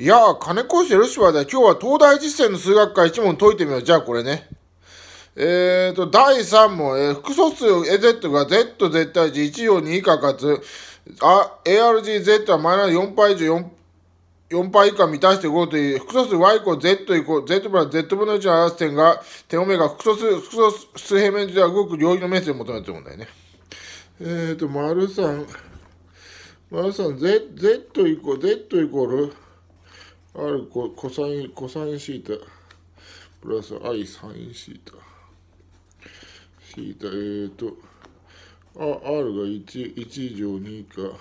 いやー、金講師ルシろしーだ。今日は東大実践の数学科1問解いてみよう。じゃあこれね。えーと、第3問、えー、複素数 AZ が Z 絶対値1を2以下かつ、ARGZ はマイナス4倍以上 4, 4パ以下満たしていこうという、複素数 Y 個 Z イコール Z プラス Z 分の1を表す点が、点オメガ、複素数、複素数平面上では動く領域の面積を求めるという問題ね。えーと、丸3、丸3、Z、Z イコール、Z イコール、あるココサイン、コサインシータ、プラス i サインシータ。シータ、えーと、あ、r が1、1上2か、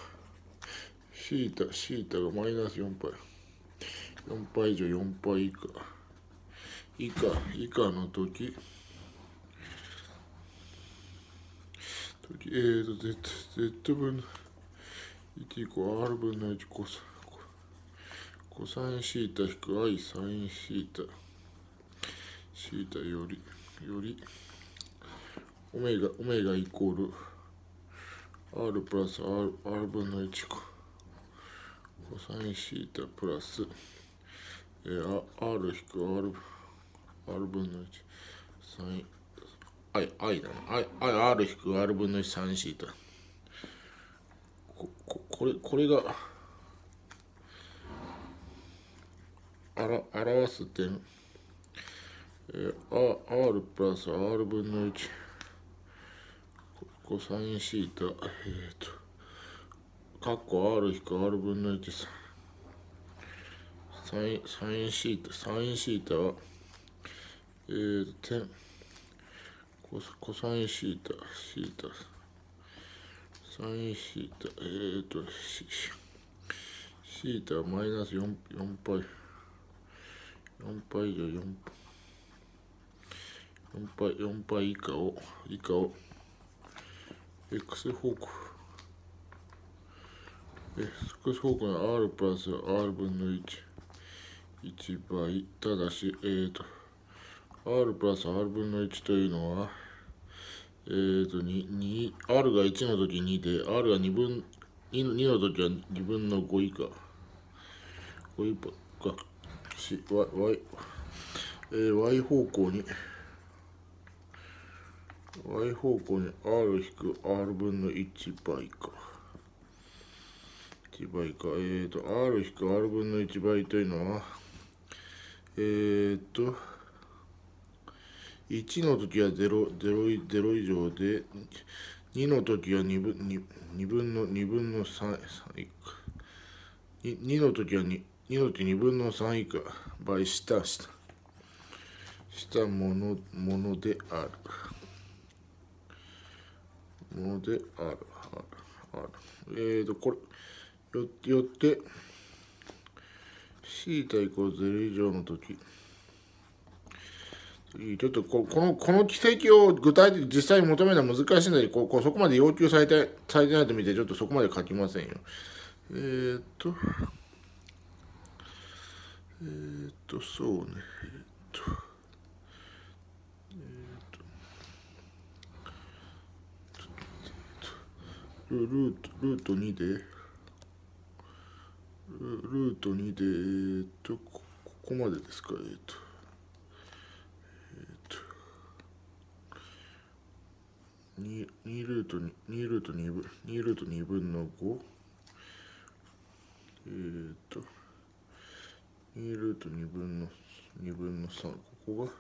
シータ、シータがマイナス4パイ。4パイ以上4パイ以下。以下、以下の時、時えーと、z、z 分1以コール r 分の1コサ。コサインシータ引く i サインシータシータよりよりオメガオメガイコール r プラス r, r 分の1かコサインシータプラス、えー、r 引く r, r 分の1サイン i, i だな i, i r 引く r 分の1サインシータこここれこれがあら表す点、えー、R プラス R 分の1コサインシータえっ、ー、とカッコ R 引く R 分の1サインサインシータサインシータはえっ、ー、と点コサコサインシータシータサインシータえっ、ー、とシシータはマイナス 4, 4パイ4敗以上4敗4敗以下を以下を X 方向 X 方向の R プラス R 分の11倍ただしえっ、ー、と R プラス R 分の1というのはえっ、ー、と 2, 2 R が1の時2で R が2分 2, 2の時は2分の5以下5以下し y, y, え y 方向に y 方向に r-r く分の1倍か1倍かえっ、ー、と r-r く分の1倍というのはえっ、ー、と1の時は 0, 0, 0以上で2の時は2分 ,2 2分の2分の3 3 2, 2の時は2命2分の3以下倍したしたしたものものであるものであるあるあるえーとこれよよってシータイ0以上の時ちょっとここのこの奇跡を具体的に実際に求めるのは難しいのでここそこまで要求されてされてないと見てちょっとそこまで書きませんよ。えっ、ー、と。えー、っと、そうね。えー、っと。えー、っと。ルート、ルート2で、ルート2で、えー、っと、ここまでですか、えっと。えー、っと。2ルート2、ルート2分、2ルート2分の5。えっと。A ルート2分の2分の3ここが、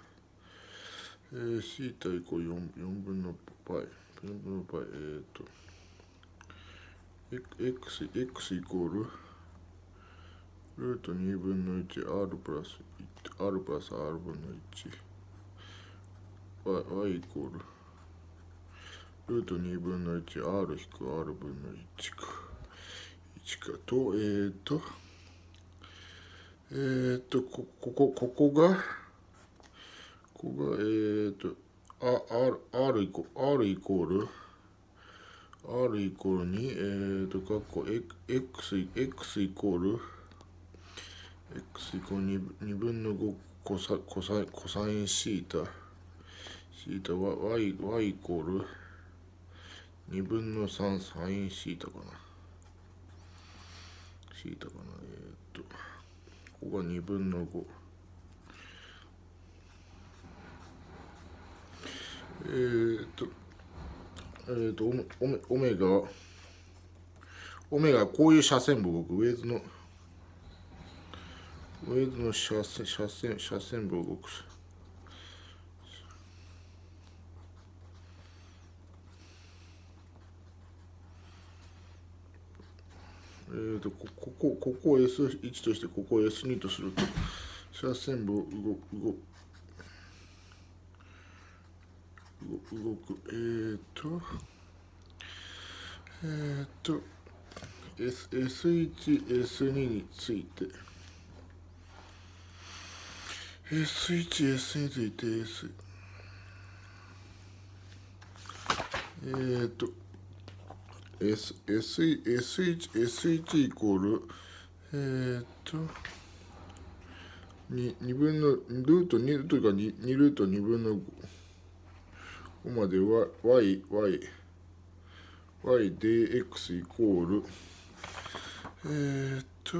θ イコール 4, 分の π4 分の π えー、っと x, x イコールルート2分の 1r プラス r プラス r 分の 1y, イコールルート2分の 1r 引く r 分の1か1かとえー、っとえっと、こ、ここ、ここが、ここが、えー、っと、あ、R、R イコール、R イコール、R イコールに、えー、っと、かっこ、X、X イコール、X イコール 2, 分の5コサ、コサ、コサインシータ、シータは Y、Y イコール、2分の3サインシータかな。シータかな、えー、っと。ここが2分の5。えー、っと、えー、っと、オメガ、オメガ、こういう斜線部、僕、ウェイズの、ウェイズの斜線、斜線、斜線部を動く。るとここここを S1 としてここを S2 とすると車線部を動く動く動くえー、っとえー、っと S1S2 について S1S2 について S えー、っと S、S、S1、S1 イコール、えー、っと、2, 2分の、ルート2というか 2, 2ルート2分の5まで y、y、y で x イコール、えー、っと、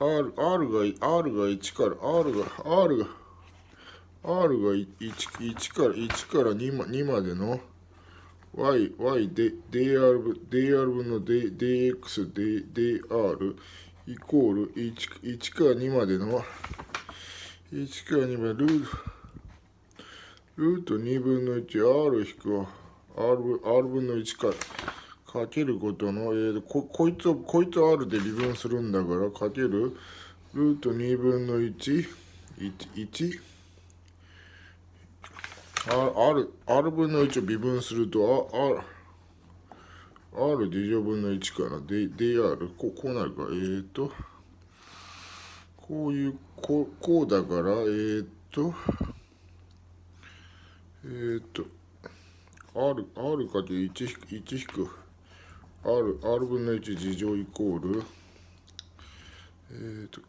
R, R が、R が1から、R が、R が、R が 1, 1, から1から 2, までの y, y で dr 分 dr 分の d, dx d, dr イコール 1, 1から2までの1から2までルートルート2分の 1r 引く r, r 分の1からかけることの、えー、ここいつをこいつ r で微分するんだからかけるルート2分の1 1, 1あ、R、R 分の1を微分すると、あ、R、R 二乗分の1から D、DR、こう、こうなるか。えっ、ー、と、こういう、こう、こうだから、えっ、ー、と、えっ、ー、と、R、R かけ1引く、1引く、R、R 分の1事乗イコール、えっ、と、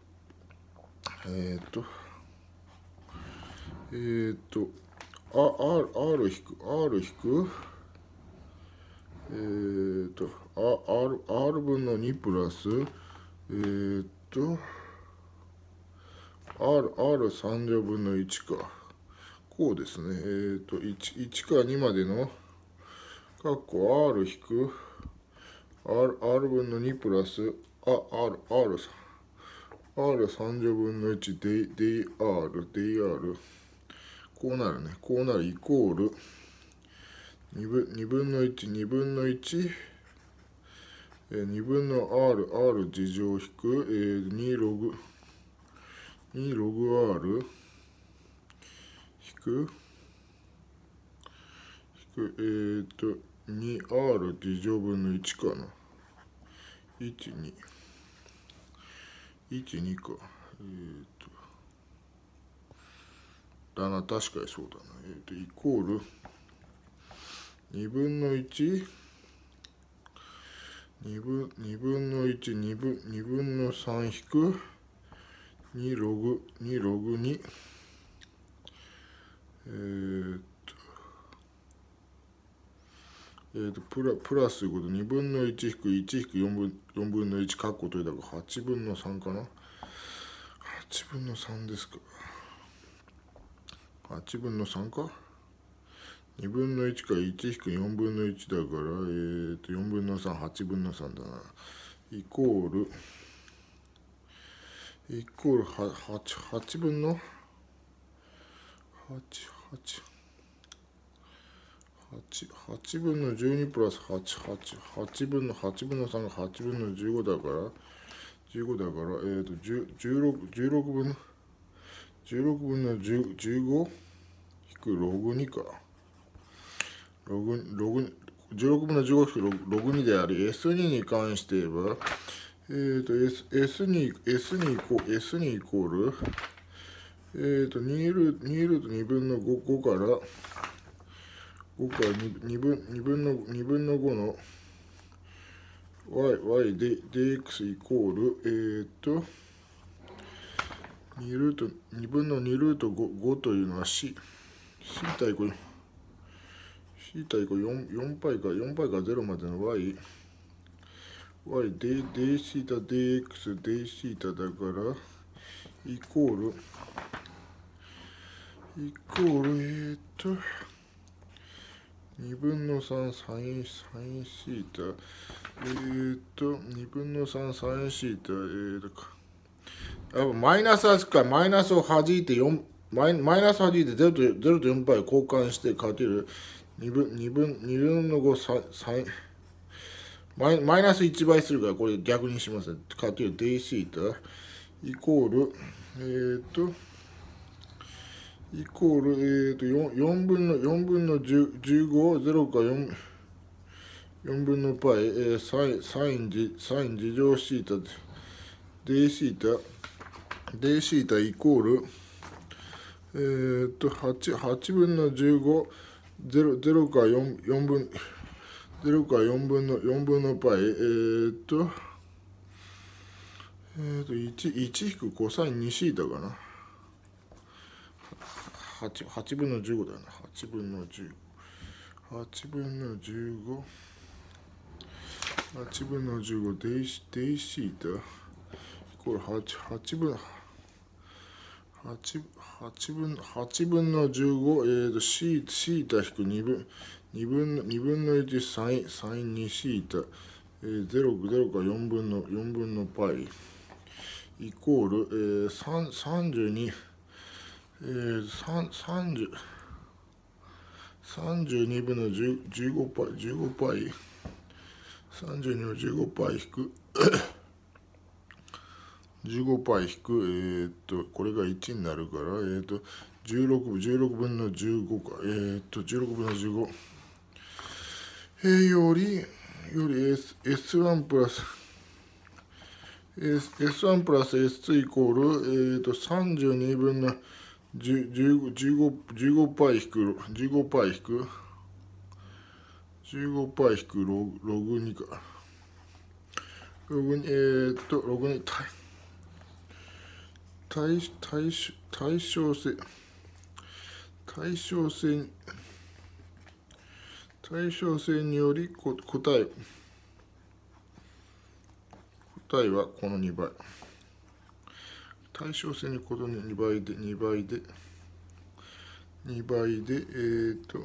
えっ、と、えっ、と、あ R, R 引く R 引くえー、っとあ R, R 分の2プラスえー、っと R, r 三乗分の1かこうですねえー、っと 1, 1か2までのかっこ R 引く R, R 分の2プラスあ R, R3 r 三乗分の 1DR DR こうなるね。こうなるイコール2分 ,2 分の1、2分の1、2分の r、r 事乗引く、2ログ、2ログ r 引く、引く、えー、っと、2r 事乗分の1かな。1、2。1、2か。えー、っと。だな確かにそうだなえっ、ー、とイコール2分の 1? 2分 ,2 分の1、2分 ,2 分の3引く2ログ、2ログ2。えー、っと、えー、っとプラ、プラスということ2分の1引く1引く4分 ,4 分の1、カッコ取れたから8分の3かな ?8 分の3ですか。8分の3か2分の1か1引く4分の1だから、えー、と4分の38分の3だなイコールイコール 8, 8分の88分の12プラス888分の8分の3が8分の15だから15だからえっ、ー、と16 16分の16分の15引くログ2か。ログ、ログ、16分の15引くログ2であり、S2 に関して言えば、えっ、ー、と、S、S2、s にイコール、s にイコール、えっ、ー、と、2ルート、2分の 5, 5から、5から 2, 分2分の2分の5の y, y で dx イコール、えっ、ー、と、2ルート、2分の2ルート 5, 5というのは C、C 対5、C 対 5, 4, 4か、4パか0までの y、y、d、θ dx、d θ だから、イコール、イコール、えー、っと、2分の3、sinθ、えー、っと、2分の3、sinθ、えー、っと、やっぱマイナスはしかマイナスを弾いて4マイマイナス弾いて0と ,0 と4倍交換してかける2分 ,2 分 ,2 分の5 3マイマイナス1倍するからこれ逆にしますねかける d シータイコールえっ、ー、とイコール、えーと、と 4, 4分の4分の10 15を0か 4, 4分のパイ、えー、サインサインサイン事乗シータイシータデ θ イコール、えー、っと 8, 8分の150 0, か 4, 4分0か4分の4分の π えー、っとえー、っと 1, 1引くコサイン2 θ かな 8, 8分の15だよな8分の158分の15 8分の15デイシータイコール 8, 8分の15、8, 分8分の15、えーと、シータ引く2分 ,2 分の2分の1サインサイン2シータ、えー、0, 0か4分の4分のパイイコール、えー、32えー、3 2分の1 5パイパ32の15パイ引く 15π 引く、えー、っと、これが1になるから、えー、っと、16分、16分の15か、えー、っと、16分の15。えー、より、より S、S1 プラス、S、S1 プラス S2 イコール、えー、っと、32分の15、15π 引く、15π 引く、15π 引くログ2か。ログ2、えー、っと、ログ2対対対称性対称性対称性により答え答えはこの2倍対称性にこの2倍で2倍で2倍でえっ、ー、と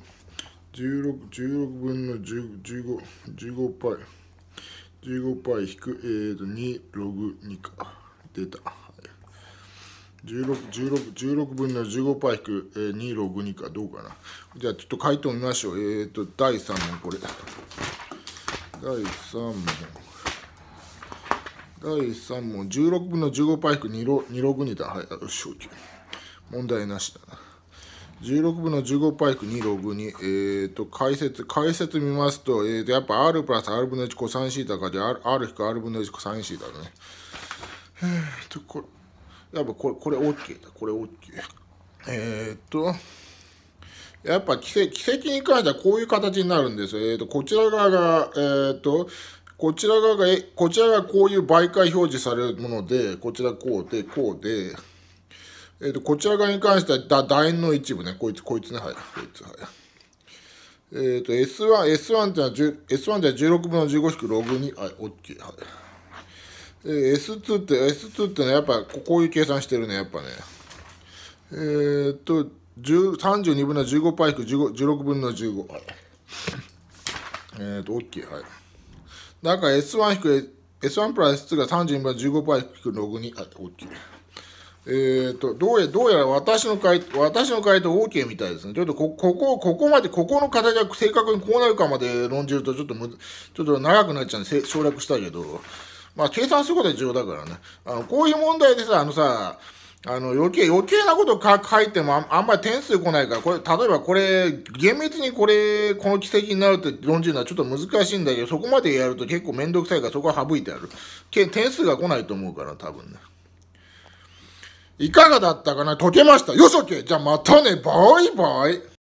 16, 16分の1515 15パイ15パイ引く、えー、と2ログ2か出た。16, 16, 16分の15%引く、えー、2 6 2かどうかなじゃあちょっと回答見ましょうえっ、ー、と第3問これ第3問第3問16分の15%引く2652だはいよし OK 問題なしだな16分の15パイク262、えーと、解説解説見ますと,、えーと、やっぱ R プラス R 分の1コサインシータかで R, R 引く R 分の1コサインシータだねえーとこれやっぱこれ、これ OK だ。これ OK。えー、っと、やっぱ奇跡、奇跡に関してはこういう形になるんですよ。えー、っと、こちら側が、えー、っと、こちら側が、え、こちらがこういう媒介表示されるもので、こちらこうで、こうで、えっ、と、こちら側に関しては、だ、楕円の一部ね。こいつ、こいつね。はい。こいつ、はい。えっ、と、S1、S1 ってのは、S1 っては16分の15引くログ2。はい、OK。はい。えー、S2 って、S2 ってね、やっぱこういう計算してるね、やっぱね。えー、っと、32分の15パイク、16分の15。えー、っと、OK、はい。だから S1 引く、S1 プラス2が32分の15パイク引くログ2、はい、OK。えー、っと、どうや、どうやら私の回、私の回答 OK みたいですね。ちょっとこ、ここ、ここまで、ここの形が正確にこうなるかまで論じると、ちょっとむ、ちょっと長くなっちゃうんで、省略したけど。まあ、計算することは重要だからね。あの、こういう問題でさ、あのさ、あの、余計、余計なこと書いてもあ、あんまり点数来ないから、これ、例えばこれ、厳密にこれ、この奇跡になるって論じるのはちょっと難しいんだけど、そこまでやると結構めんどくさいから、そこは省いてやる。け点数が来ないと思うから、多分ね。いかがだったかな解けました。よし、OK! じゃあまたね。バイバイ。